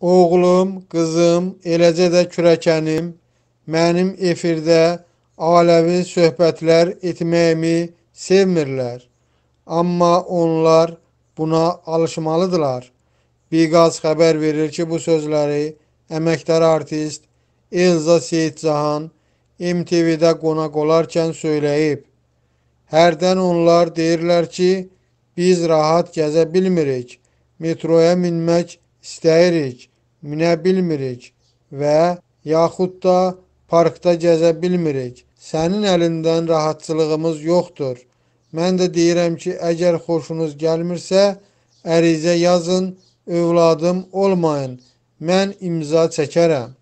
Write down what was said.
Oğlum, qızım, eləcə də kürəkənim mənim efirdə aləvi söhbətlər etməyimi sevmirlər. Amma onlar buna alışmalıdırlar. Biqaz xəbər verir ki, bu sözləri əməkdar artist Elza Seyidcahan MTV-də qonaq olarkən söyləyib. Hərdən onlar deyirlər ki, biz rahat gəzə bilmirik, metroya minmək istəyirik minə bilmirik və yaxud da parkda gəzə bilmirik. Sənin əlindən rahatçılığımız yoxdur. Mən də deyirəm ki, əgər xoşunuz gəlmirsə, ərizə yazın, övladım olmayın. Mən imza çəkərəm.